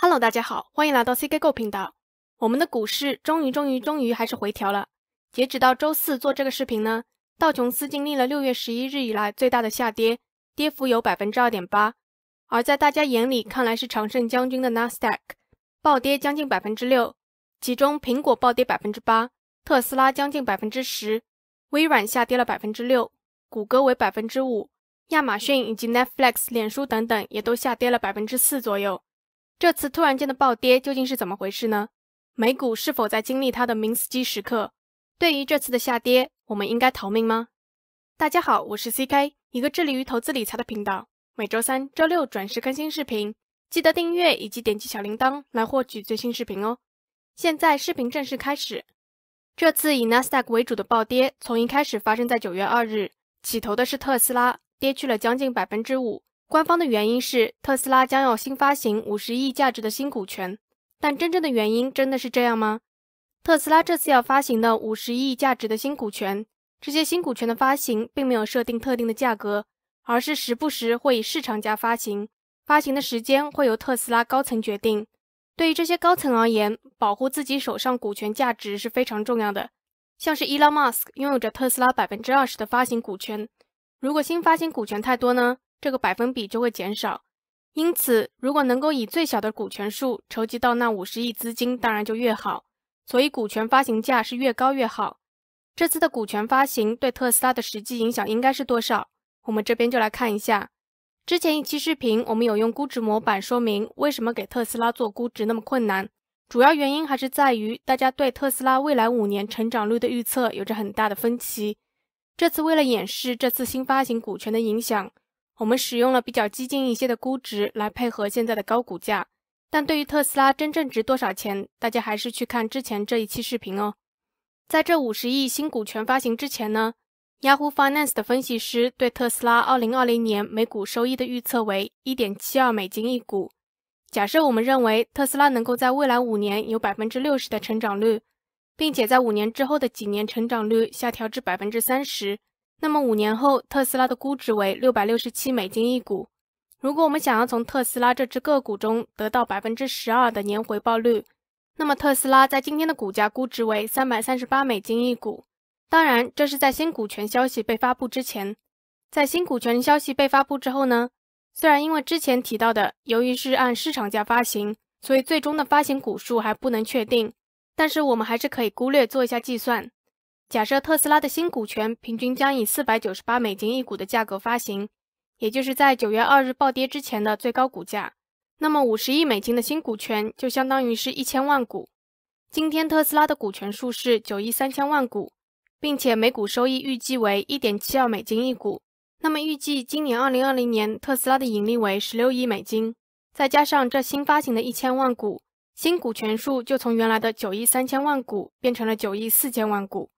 Hello，大家好，欢迎来到 CKGo 频道。我们的股市终于、终于、终于还是回调了。截止到周四做这个视频呢，道琼斯经历了六月十一日以来最大的下跌，跌幅有百分之二点八。而在大家眼里看来是常胜将军的 Nasdaq，暴跌将近百分之六，其中苹果暴跌百分之八，特斯拉将近百分之十，微软下跌了百分之六，谷歌为百分之五，亚马逊以及 Netflix、脸书等等也都下跌了百分之四左右。这次突然间的暴跌究竟是怎么回事呢？美股是否在经历它的明斯基时刻？对于这次的下跌，我们应该逃命吗？大家好，我是 C K，一个致力于投资理财的频道。每周三、周六准时更新视频，记得订阅以及点击小铃铛来获取最新视频哦。现在视频正式开始。这次以 Nasdaq 为主的暴跌，从一开始发生在九月二日，起头的是特斯拉，跌去了将近百分之五。官方的原因是特斯拉将要新发行五十亿价值的新股权，但真正的原因真的是这样吗？特斯拉这次要发行的五十亿价值的新股权，这些新股权的发行并没有设定特定的价格，而是时不时会以市场价发行，发行的时间会由特斯拉高层决定。对于这些高层而言，保护自己手上股权价值是非常重要的。像是 Elon Musk 拥有着特斯拉百分之二十的发行股权，如果新发行股权太多呢？这个百分比就会减少，因此如果能够以最小的股权数筹集到那五十亿资金，当然就越好。所以股权发行价是越高越好。这次的股权发行对特斯拉的实际影响应该是多少？我们这边就来看一下。之前一期视频我们有用估值模板说明为什么给特斯拉做估值那么困难，主要原因还是在于大家对特斯拉未来五年成长率的预测有着很大的分歧。这次为了演示这次新发行股权的影响。我们使用了比较激进一些的估值来配合现在的高股价，但对于特斯拉真正值多少钱，大家还是去看之前这一期视频哦。在这五十亿新股权发行之前呢，Yahoo Finance 的分析师对特斯拉2020年每股收益的预测为1.72美金一股。假设我们认为特斯拉能够在未来五年有百分之六十的成长率，并且在五年之后的几年成长率下调至百分之三十。那么五年后，特斯拉的估值为六百六十七美金一股。如果我们想要从特斯拉这只个股中得到百分之十二的年回报率，那么特斯拉在今天的股价估值为三百三十八美金一股。当然，这是在新股权消息被发布之前。在新股权消息被发布之后呢？虽然因为之前提到的，由于是按市场价发行，所以最终的发行股数还不能确定，但是我们还是可以估略做一下计算。假设特斯拉的新股权平均将以四百九十八美金一股的价格发行，也就是在九月二日暴跌之前的最高股价，那么五十亿美金的新股权就相当于是一千万股。今天特斯拉的股权数是九亿三千万股，并且每股收益预计为一点七二美金一股。那么预计今年二零二零年特斯拉的盈利为十六亿美金，再加上这新发行的一千万股，新股权数就从原来的九亿三千万股变成了九亿四千万股。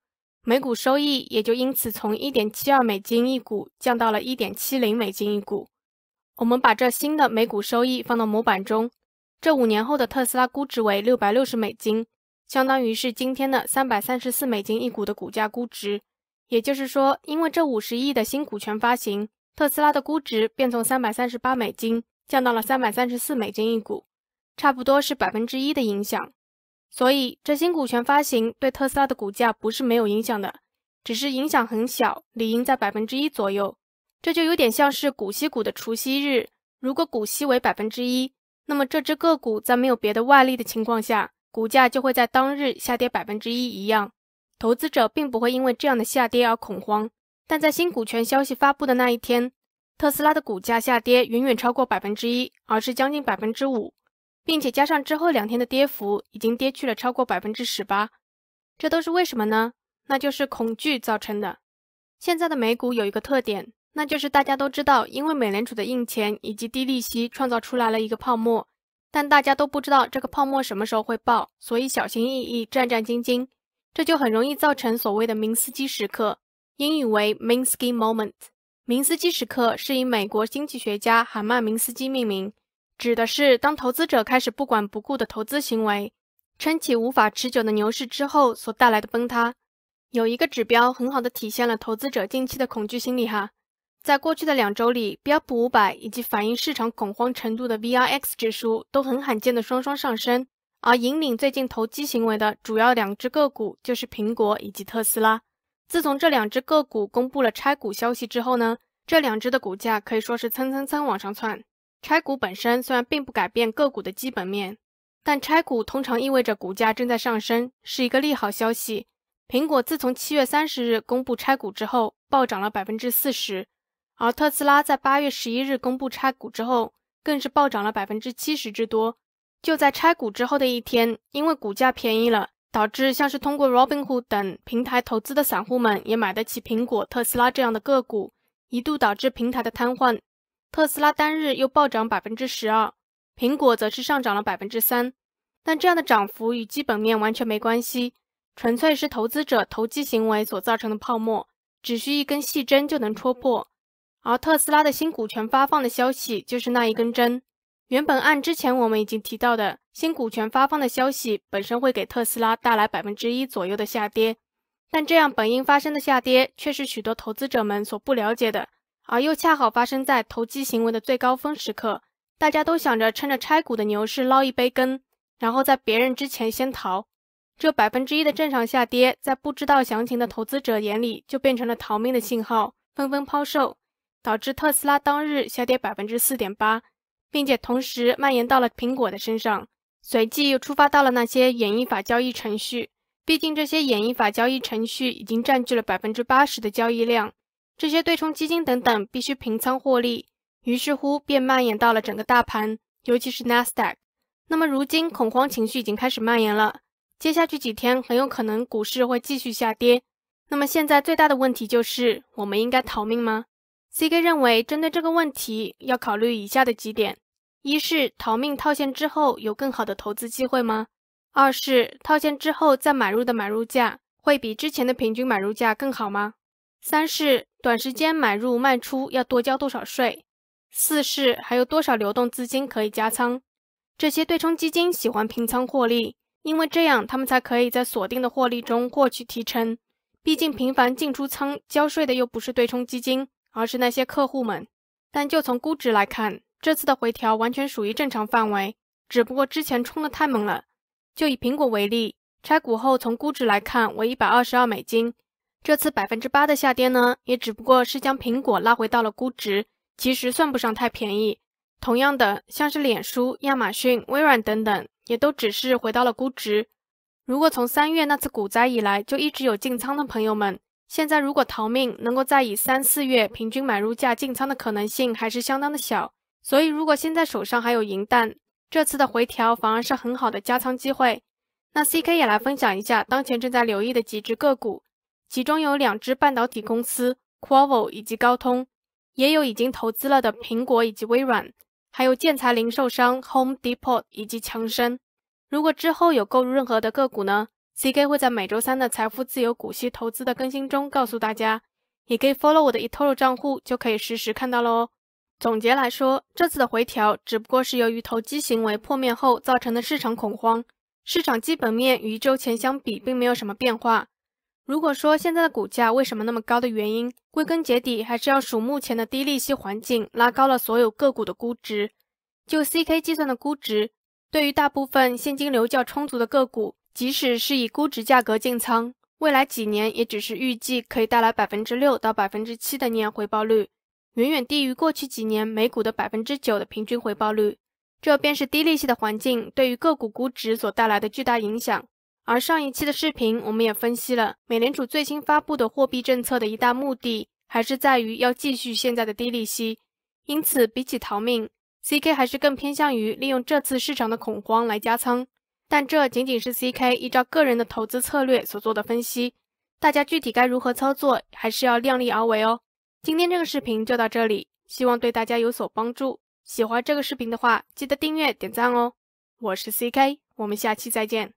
每股收益也就因此从一点七二美金一股降到了一点七零美金一股。我们把这新的每股收益放到模板中，这五年后的特斯拉估值为六百六十美金，相当于是今天的三百三十四美金一股的股价估值。也就是说，因为这五十亿的新股权发行，特斯拉的估值便从三百三十八美金降到了三百三十四美金一股，差不多是百分之一的影响。所以，这新股权发行对特斯拉的股价不是没有影响的，只是影响很小，理应在百分之一左右。这就有点像是股息股的除息日，如果股息为百分之一，那么这只个股在没有别的外力的情况下，股价就会在当日下跌百分之一一样。投资者并不会因为这样的下跌而恐慌，但在新股权消息发布的那一天，特斯拉的股价下跌远远超过百分之一，而是将近百分之五。并且加上之后两天的跌幅，已经跌去了超过百分之十八，这都是为什么呢？那就是恐惧造成的。现在的美股有一个特点，那就是大家都知道，因为美联储的印钱以及低利息创造出来了一个泡沫，但大家都不知道这个泡沫什么时候会爆，所以小心翼翼、战战兢兢，这就很容易造成所谓的明斯基时刻（英语为 Minsky Moment）。明斯基时刻是以美国经济学家海曼明斯基命名。指的是当投资者开始不管不顾的投资行为，撑起无法持久的牛市之后所带来的崩塌。有一个指标很好的体现了投资者近期的恐惧心理哈。在过去的两周里，标普五百以及反映市场恐慌程度的 VIX 指数都很罕见的双双上升。而引领最近投机行为的主要两只个股就是苹果以及特斯拉。自从这两只个股公布了拆股消息之后呢，这两只的股价可以说是蹭蹭蹭往上窜。拆股本身虽然并不改变个股的基本面，但拆股通常意味着股价正在上升，是一个利好消息。苹果自从七月三十日公布拆股之后，暴涨了百分之四十；而特斯拉在八月十一日公布拆股之后，更是暴涨了百分之七十之多。就在拆股之后的一天，因为股价便宜了，导致像是通过 Robinhood 等平台投资的散户们也买得起苹果、特斯拉这样的个股，一度导致平台的瘫痪。特斯拉单日又暴涨百分之十二，苹果则是上涨了百分之三。但这样的涨幅与基本面完全没关系，纯粹是投资者投机行为所造成的泡沫，只需一根细针就能戳破。而特斯拉的新股权发放的消息就是那一根针。原本按之前我们已经提到的新股权发放的消息本身会给特斯拉带来百分之一左右的下跌，但这样本应发生的下跌却是许多投资者们所不了解的。而又恰好发生在投机行为的最高峰时刻，大家都想着趁着拆股的牛市捞一杯羹，然后在别人之前先逃。这百分之一的正常下跌，在不知道详情的投资者眼里就变成了逃命的信号，纷纷抛售，导致特斯拉当日下跌百分之四点八，并且同时蔓延到了苹果的身上，随即又触发到了那些演绎法交易程序。毕竟这些演绎法交易程序已经占据了百分之八十的交易量。这些对冲基金等等必须平仓获利，于是乎便蔓延到了整个大盘，尤其是 Nasdaq。那么如今恐慌情绪已经开始蔓延了，接下去几天很有可能股市会继续下跌。那么现在最大的问题就是，我们应该逃命吗？C K 认为，针对这个问题要考虑以下的几点：一是逃命套现之后有更好的投资机会吗？二是套现之后再买入的买入价会比之前的平均买入价更好吗？三是？短时间买入卖出要多交多少税？四是还有多少流动资金可以加仓？这些对冲基金喜欢平仓获利，因为这样他们才可以在锁定的获利中获取提成。毕竟频繁进出仓交税的又不是对冲基金，而是那些客户们。但就从估值来看，这次的回调完全属于正常范围，只不过之前冲的太猛了。就以苹果为例，拆股后从估值来看为一百二十二美金。这次百分之八的下跌呢，也只不过是将苹果拉回到了估值，其实算不上太便宜。同样的，像是脸书、亚马逊、微软等等，也都只是回到了估值。如果从三月那次股灾以来就一直有进仓的朋友们，现在如果逃命，能够再以三四月平均买入价进仓的可能性还是相当的小。所以，如果现在手上还有银弹，这次的回调反而是很好的加仓机会。那 C K 也来分享一下当前正在留意的几只个股。其中有两支半导体公司 q u a v o 以及高通，也有已经投资了的苹果以及微软，还有建材零售商 Home Depot 以及强生。如果之后有购入任何的个股呢，CK 会在每周三的财富自由股息投资的更新中告诉大家，也可以 follow 我的 Etoro 账户就可以实时看到了哦。总结来说，这次的回调只不过是由于投机行为破灭后造成的市场恐慌，市场基本面与一周前相比并没有什么变化。如果说现在的股价为什么那么高的原因，归根结底还是要数目前的低利息环境拉高了所有个股的估值。就 C K 计算的估值，对于大部分现金流较充足的个股，即使是以估值价格进仓，未来几年也只是预计可以带来百分之六到百分之七的年回报率，远远低于过去几年每股的百分之九的平均回报率。这便是低利息的环境对于个股估值所带来的巨大影响。而上一期的视频，我们也分析了美联储最新发布的货币政策的一大目的，还是在于要继续现在的低利息。因此，比起逃命，C K 还是更偏向于利用这次市场的恐慌来加仓。但这仅仅是 C K 依照个人的投资策略所做的分析，大家具体该如何操作，还是要量力而为哦。今天这个视频就到这里，希望对大家有所帮助。喜欢这个视频的话，记得订阅点赞哦。我是 C K，我们下期再见。